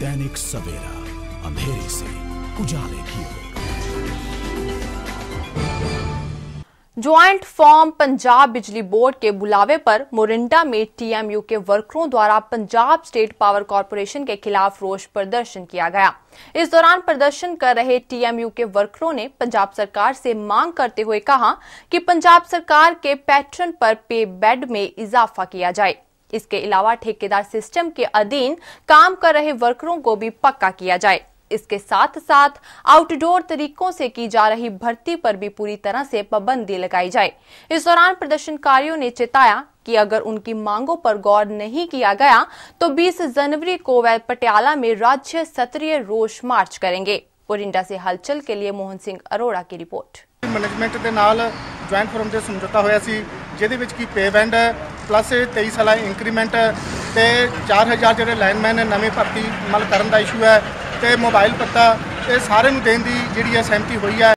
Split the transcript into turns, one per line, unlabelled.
दैनिक सवेरा अंधेरे से उजाले की ओर
ज्वाइंट फॉर्म पंजाब बिजली बोर्ड के बुलावे पर मोरिंडा में टीएमयू के वर्करों द्वारा पंजाब स्टेट पावर कॉरपोरेशन के खिलाफ रोष प्रदर्शन किया गया इस दौरान प्रदर्शन कर रहे टीएमयू के वर्करों ने पंजाब सरकार से मांग करते हुए कहा कि पंजाब सरकार के पैटर्न पर पे बेड में इजाफा किया जाए इसके अलावा ठेकेदार सिस्टम के अधीन काम कर रहे वर्करों को भी पक्का किया जाए इसके साथ साथ आउटडोर तरीकों से की जा रही भर्ती पर भी पूरी तरह से पाबंदी लगाई जाए इस दौरान प्रदर्शनकारियों ने चेताया कि अगर उनकी मांगों पर गौर नहीं किया गया तो 20 जनवरी को वह पटियाला में राज्य स्तरीय रोष मार्च करेंगे ओरिंडा से हलचल के लिए मोहन सिंह अरोड़ा की रिपोर्ट
मैनेजमेंट के ਨਾਲ ਜੁਆਇੰਟ ਫੋਰਮ ਦੇ ਸਮਝੌਤਾ ਹੋਇਆ ਪਲੱਸ 23 ਸਾਲਾ ਇਨਕਰੀਮੈਂਟ ਤੇ 4000 ਜਿਹੜੇ ਲਾਈਨਮੈਨ ਨੇ ਨਵੇਂ ਭਰਤੀ ਮਲ ਕਰਨ ਦਾ ਇਸ਼ੂ ਹੈ ਤੇ ਮੋਬਾਈਲ ਪੱਤਾ ਇਹ ਸਾਰੇ ਨੂੰ ਦੇਣ ਦੀ ਜਿਹੜੀ ਹੈ ਸਹਿਮਤੀ ਹੋਈ ਹੈ